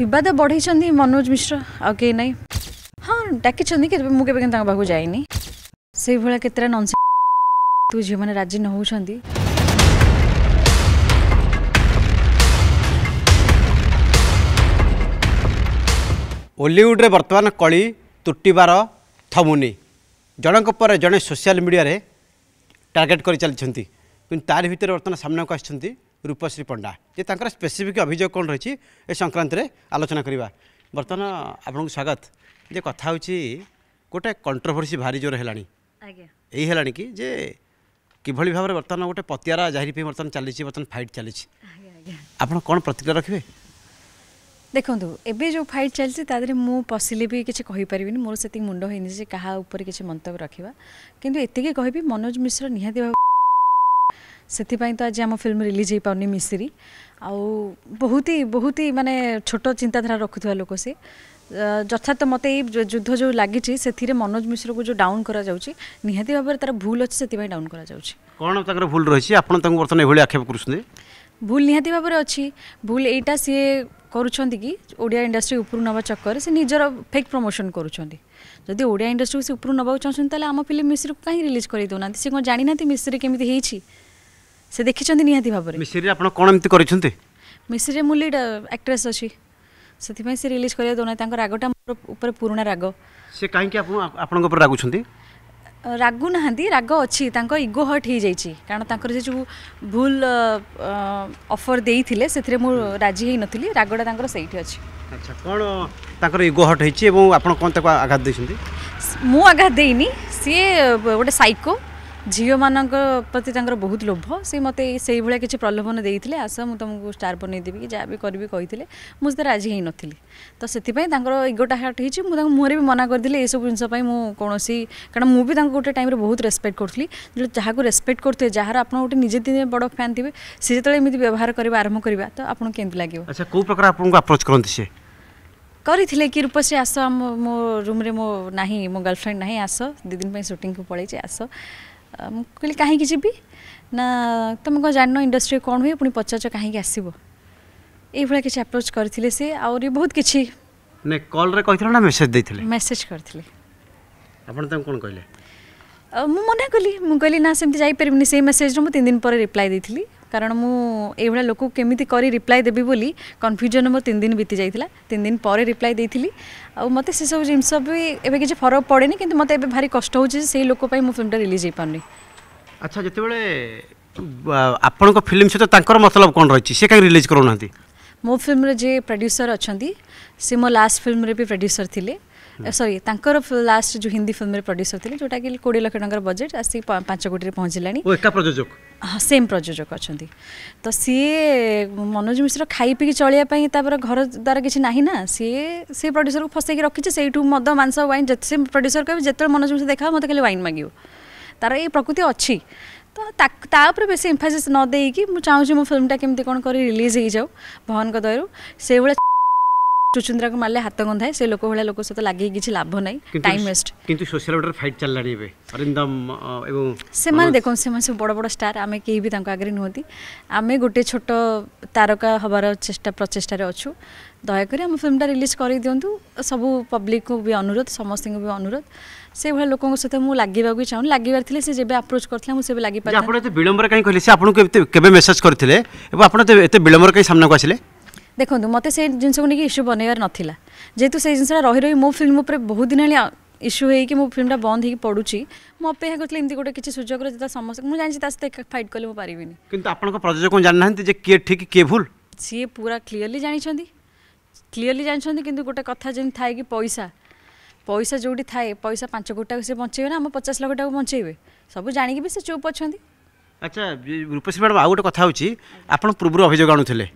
বিবাদ বড়াইছেন মনোজ মিশ্র আউ কে নাই হ্যাঁ ডাকিছেন কেবে মু কেবে তাঙ্ক পাখু যাইনি সেইভাবে কেতটা ননসে তু ঝিও মানে রাজি নহৌছেন ଓଲିଉଡ଼ରେ ବର୍ତ୍ତମାନ କଳି ତୁଟିବାର ଥମୁନି ଜଣଙ୍କ ପରେ ଜଣେ ସୋସିଆଲ ମିଡ଼ିଆରେ ଟାର୍ଗେଟ୍ କରି ଚାଲିଛନ୍ତି କିନ୍ତୁ ତାରି ଭିତରେ ବର୍ତ୍ତମାନ ସାମ୍ନାକୁ ଆସିଛନ୍ତି রূপশ্রী পণ্ডা যে তাঁর স্পেসিফিক অভিযোগ কোণ রয়েছে এ সংক্রান্তে আলোচনা করা বর্তমান আপনার স্বাগত যে কথা হচ্ছে গোটে কন্ট্রোভার্সি ভারি জোর হল এই হল কি যে কিভাবে ভাবে বর্তমান গোটে পতিয়ারা জাহির পাই বর্তমান চালিছি বর্তমান ফাইট চালিছি আপনার কোণ প্রতিক্রিয়া রাখবে দেখুন এবে যে ফাইট চালছে তা ଦେହରେ ମୁଁ ପଶିଲେ ବି କିଛି କହିପାରିବିନି ମୋର ସେତିକି ମୁଣ୍ଡ ହେଇନି ଯେ କାହା ଉପରେ କିଛି ମନ୍ତବ୍ୟ ରଖିବା କିନ୍ତୁ ଏତିକି କହିବି ମନୋଜ ମିଶ୍ର ନିହାତି ସେଥିପାଇଁ ତ ଆଜି ଆମ ଫିଲ୍ମ ରିଲିଜ୍ ହେଇପାରୁନି ମିଶିରି ଆଉ ବହୁତ ହି ବହୁତ ହି ମାନେ ଛୋଟ ଚିନ୍ତାଧାରା ରଖୁଥିବା ଲୋକ ସେ ଯଥାର୍ଥ ମୋତେ ଏଇ ଯୁଦ୍ଧ ଯେଉଁ ଲାଗିଛି ସେଥିରେ ମନୋଜ ମିଶ୍ରକୁ ଯେଉଁ ଡାଉନ୍ କରାଯାଉଛି ନିହାତି ଭାବରେ ତା'ର ଭୁଲ ଅଛି ସେଥିପାଇଁ ଡାଉନ୍ କରାଯାଉଛି କ'ଣ ତାଙ୍କର ଭୁଲ ରହିଛି ଆପଣ ତାଙ୍କୁ ବର୍ତ୍ତମାନ ଏଭଳି ଆକ୍ଷେପ କରୁଛନ୍ତି ଭୁଲ ନିହାତି ଭାବରେ ଅଛି ଭୁଲ ଏଇଟା ସିଏ କରୁଛନ୍ତି କି ଓଡ଼ିଆ ଇଣ୍ଡଷ୍ଟ୍ରି ଉପରୁ ନେବା ଚକ୍କରରେ ସେ ନିଜର ଫେକ୍ ପ୍ରମୋସନ୍ କରୁଛନ୍ତି ଯଦି ଓଡ଼ିଆ ଇଣ୍ଡଷ୍ଟ୍ରିକୁ ସେ ଉପରୁ ନେବାକୁ ଚାହୁଁଛନ୍ତି ତାହେଲେ ଆମ ଫିଲ୍ମ ମିଶ୍ରକୁ କାହିଁ ରିଲିଜ୍ କରିଦେଉନାହାନ୍ତି ସେ କ'ଣ ଜାଣିନାହାନ୍ତି ମିଶ୍ରି କେମିତି ହେଇଛି ସେ ଦେଖିଛନ୍ତି ନିହାତି ଭାବରେ ମିଶିରିରେ ଆପଣ କ'ଣ ଏମିତି କରିଛନ୍ତି ମିଶିରିରେ ମୁଁ ଲିଡ୍ ଆକ୍ଟ୍ରେସ୍ ଅଛି ସେଥିପାଇଁ ସେ ରିଲିଜ୍ କରିବା ଦେଉନାହିଁ ତାଙ୍କ ରାଗଟା ମୋର ଉପରେ ପୁରୁଣା ରାଗ ସେ କାହିଁକି ଆପଣ ଆପଣଙ୍କ ଉପରେ ରାଗୁଛନ୍ତି ରାଗୁ ନାହାନ୍ତି ରାଗ ଅଛି ତାଙ୍କ ଇଗୋ ହଟ୍ ହେଇଯାଇଛି କାରଣ ତାଙ୍କର ସେ ଯେଉଁ ଭୁଲ ଅଫର୍ ଦେଇଥିଲେ ସେଥିରେ ମୁଁ ରାଜି ହେଇନଥିଲି ରାଗଟା ତାଙ୍କର ସେଇଠି ଅଛି ଆଚ୍ଛା କ'ଣ ତାଙ୍କର ଇଗୋ ହଟ୍ ହେଇଛି ଏବଂ ଆପଣ କ'ଣ ତାକୁ ଆଘାତ ଦେଇଛନ୍ତି ମୁଁ ଆଘାତ ଦେଇନି ସିଏ ଗୋଟେ ସାଇକୋ ଝିଅମାନଙ୍କ ପ୍ରତି ତାଙ୍କର ବହୁତ ଲୋଭ ସେ ମୋତେ ସେଇଭଳିଆ କିଛି ପ୍ରଲୋଭନ ଦେଇଥିଲେ ଆସ ମୁଁ ତୁମକୁ ଷ୍ଟାର୍ ବନେଇଦେବି କି ଯାହା ବି କରିବି କହିଥିଲେ ମୁଁ ସେଥିରେ ରାଜି ହେଇନଥିଲି ତ ସେଥିପାଇଁ ତାଙ୍କର ଇଗୋଟା ହାର୍ଟ ହେଇଛି ମୁଁ ତାଙ୍କ ମୁହଁରେ ବି ମନା କରିଥିଲି ଏସବୁ ଜିନିଷ ପାଇଁ ମୁଁ କୌଣସି କାରଣ ମୁଁ ବି ତାଙ୍କୁ ଗୋଟେ ଟାଇମ୍ରେ ବହୁତ ରେସ୍ପେକ୍ଟ କରୁଥିଲି ଯେତେବେଳେ ଯାହାକୁ ରେସ୍ପେକ୍ଟ କରୁଥିବେ ଯାହାର ଆପଣ ଗୋଟେ ନିଜେ ଦିନେ ବଡ଼ ଫ୍ୟାନ୍ ଥିବେ ସେ ଯେତେବେଳେ ଏମିତି ବ୍ୟବହାର କରିବା ଆରମ୍ଭ କରିବା ତ ଆପଣଙ୍କୁ କେମିତି ଲାଗିବ ଆଚ୍ଛା କେଉଁ ପ୍ରକାର ଆପଣଙ୍କୁ ଆପ୍ରୋଚ୍ କରନ୍ତି ସେ କରିଥିଲେ କି ରୂପଶ୍ରୀ ଆସ ଆମ ମୋ ରୁମ୍ରେ ମୋ ନାହିଁ ମୋ ଗର୍ଲଫ୍ରେଣ୍ଡ ନାହିଁ ଆସ ଦୁଇ ଦିନ ପାଇଁ ସୁଟିଂକୁ ପଳେଇଛି ଆସ ମୁଁ କହିଲି କାହିଁକି ଯିବି ନା ତୁମେ କ'ଣ ଜାଣିନ ଇଣ୍ଡଷ୍ଟ୍ରି କ'ଣ ହୁଏ ପୁଣି ପଚାରୁଛ କାହିଁକି ଆସିବ ଏଇଭଳିଆ କିଛି ଆପ୍ରୋଚ୍ କରିଥିଲେ ସେ ଆହୁରି ବହୁତ କିଛି କଲ୍ରେ କହିଥିଲେ ନା ମେସେଜ୍ ଦେଇଥିଲେ ମେସେଜ୍ କରିଥିଲେ ଆପଣ ତାଙ୍କୁ କ'ଣ କହିଲେ ମୁଁ ମନା କଲି ମୁଁ କହିଲି ନା ସେମିତି ଯାଇପାରିବିନି ସେଇ ମେସେଜ୍ର ମୁଁ ତିନି ଦିନ ପରେ ରିପ୍ଲାଏ ଦେଇଥିଲି কারণ মু এইভাবে লোক কমিটি করে রিপ্লাই দেবি বলে কনফ্যুজন মো তিন দিন বিতি যাই তিন দিন পরে রিপ্লাই দিয়েছিলি আপনি সেসব জিনিস বি এবে কিছু ফরক পড়ে নি কিন্তু মতো এবে ভারি কষ্ট হচ্ছে সেই লোক মো ফিল্মটা রিলিজ হয়ে পারি আচ্ছা যেতবে আপনার ফিল্ম সহ তাঁর মতলব কম রয়েছে সে কাই রিলিজ করু মো ফিল্মের যে প্রড্ୟୁସର অনেক সে মো লাস্ট ফিল্মের বি প্রড্ୟୁସର লে ସରି ତାଙ୍କର ଲାଷ୍ଟ ଯେଉଁ ହିନ୍ଦୀ ଫିଲ୍ମରେ ପ୍ରଡ୍ୟୁସର ଥିଲେ ଯେଉଁଟାକି କୋଡ଼ିଏ ଲକ୍ଷ ଟଙ୍କାର ବଜେଟ୍ ଆସିକି ପାଞ୍ଚ କୋଟିରେ ପହଞ୍ଚିଲାଣି ପ୍ରଯୋଜକ ହଁ ସେମ୍ ପ୍ରଯୋଜକ ଅଛନ୍ତି ତ ସିଏ ମନୋଜ ମିଶ୍ର ଖାଇ ପିଇକି ଚଳିବା ପାଇଁ ତାପରେ ଘର ଦ୍ୱାରା କିଛି ନାହିଁ ନା ସିଏ ସେ ପ୍ରଡ୍ୟୁସରକୁ ଫସେଇକି ରଖିଛି ସେଇଠୁ ମଦ ମାଂସ ୱାଇନ୍ ଯେତେ ସେ ପ୍ରଡ୍ୟୁସର କହିବେ ଯେତେବେଳେ ମନୋଜ ମିଶ୍ର ଦେଖା ମୋତେ ଖାଲି ୱାଇନ୍ ମାଗିବ ତାର ଏଇ ପ୍ରକୃତି ଅଛି ତ ତା ଉପରେ ବେଶୀ ଇମ୍ଫାସିସ୍ ନ ଦେଇକି ମୁଁ ଚାହୁଁଛି ମୋ ଫିଲ୍ମଟା କେମିତି କ'ଣ କରି ରିଲିଜ୍ ହେଇଯାଉ ଭବନଙ୍କ ଦୟାରୁ ସେଇଭଳିଆ চুচুন্দ্রাকে মারলে হাত গন্ধায় সে লোক ভাড়া লোক সহ লাগিয়ে কিছু লাভ নাই টাইম ওয়েস্ট কিন্তু সোশ্যাল মিডিয়ার ফাইট চাললানি এবে অরিন্দম এবং সেমানে দেখুন সেমানে সব বড় বড় স্টার আমি কেই বি তাঙ্ক আগরে নুহতি আমি গোটে ছোট তারকা হবার চেষ্টা প্রচেষ্টারে অছু দয়া করে আমার ফিল্মটা রিলিজ করে দিও সবু কো বি অনুরোধ বি অনুরোধ সেইভাবে লোক সহ মু লাগিবা লাগবাকে চাউন লাগিবার থিলে সে যে অ্যাপ্রোচ করতলা মু সেবে লাগি পাতা আপনি এত বিলম্বরে কাই কইলে সে আপনকে কেবে মেসেজ করলে এবং আপনার এত বিলম্বরে কাই সামনে কো আসলে ଦେଖନ୍ତୁ ମୋତେ ସେଇ ଜିନିଷକୁ ନେଇକି ଇସ୍ୟୁ ବନେଇବାର ନଥିଲା ଯେହେତୁ ସେଇ ଜିନିଷଟା ରହି ରହି ମୋ ଫିଲ୍ମ ଉପରେ ବହୁତ ଦିନ ହେଲେ ଇସ୍ୟୁ ହେଇକି ମୋ ଫିଲ୍ମଟା ବନ୍ଦ ହେଇକି ପଡ଼ୁଛି ମୁଁ ଅପେକ୍ଷା କରିଥିଲି ଏମିତି ଗୋଟେ କିଛି ସୁଯୋଗରେ ଯେତେବେଳେ ସମସ୍ତେ ମୁଁ ଜାଣିଛି ତା ସହିତ ଫାଇଟ୍ କଲେ ମୁଁ ପାରିବିନି କିନ୍ତୁ ଆପଣଙ୍କ ପ୍ରଯୋଜକ ଜାଣିନାହାନ୍ତି ଯେ କିଏ ଠିକ୍ କିଏ ଭୁଲ ସିଏ ପୁରା କ୍ଲିଅରଲି ଜାଣିଛନ୍ତି କ୍ଲିଅରଲି ଜାଣିଛନ୍ତି କିନ୍ତୁ ଗୋଟେ କଥା ଯେମିତି ଥାଏ କି ପଇସା ପଇସା ଯେଉଁଠି ଥାଏ ପଇସା ପାଞ୍ଚ କୋଟି ସେ ବଞ୍ଚେଇବେ ନା ଆମ ପଚାଶ ଲକ୍ଷ ବଞ୍ଚେଇବେ ସବୁ ଜାଣିକି ବି ସେ ଚୁପ୍ ଅଛନ୍ତି আচ্ছা রূপসী ম্যাডাম আউ গোটে কথা হচ্ছে আপনার পূর্বর অভিযোগ আনুলে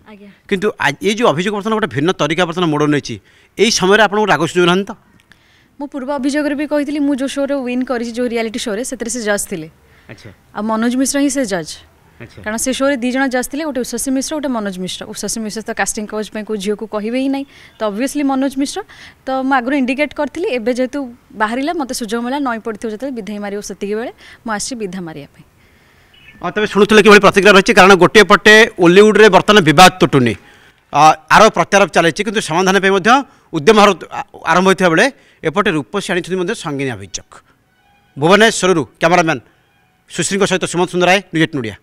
কিন্তু এই যে অভিযোগ বর্তমানে গোটে ভিন্ন তরিকা বর্তমানে মোড় নেছি এই সময় আপনার রাগ শুঝু না তো মু পূর্ব অভিযোগের বি কইলি মু যে শোরে উইন করেছি যে রিয়ালিটি শোরে সেতে সে জজ থিলে আচ্ছা আর মনোজ মিশ্র হি সে জজ কারণ সে শোরে দুই জন জজ থিলে গোটে উষসী মিশ্র গোটে মনোজ মিশ্র উষসী মিশ্র তো কাস্টিং কোচ পাই কেউ ঝিউকু কহবে হি নাই তো অবভিয়াসলি মনোজ মিশ্র তো মু আগর ইন্ডিকেট করলি এবে যেহেতু বাহারা মতো সুযোগ মিলা নই পড়ি যেতে বিধাই মারি ও সেতিকি বেড়ে মু আসছি বিধা মারিয়া পাই ତେବେ ଶୁଣୁଥିଲେ କିଭଳି ପ୍ରତିକ୍ରିୟା ରହିଛି କାରଣ ଗୋଟିଏ ପଟେ ଓଲିଉଡ଼ରେ ବର୍ତ୍ତମାନ ବିବାଦ ତୁଟୁନି ଆର ପ୍ରତ୍ୟାରୋପ ଚାଲିଛି କିନ୍ତୁ ସମାଧାନ ପାଇଁ ମଧ୍ୟ ଉଦ୍ୟମ ଆରମ୍ଭ ହୋଇଥିବା ବେଳେ ଏପଟେ ରୂପସୀ ଆଣିଛନ୍ତି ମଧ୍ୟ ସଙ୍ଗୀନ ଅଭିଯୋଗ ଭୁବନେଶ୍ୱରରୁ କ୍ୟାମେରାମ୍ୟାନ୍ ସୁଶ୍ରୀଙ୍କ ସହିତ ସୁମନ୍ତ ସୁନ୍ଦରାୟ ନ୍ୟୁଜ୍ ଏଟ୍ ନଡ଼ିଆ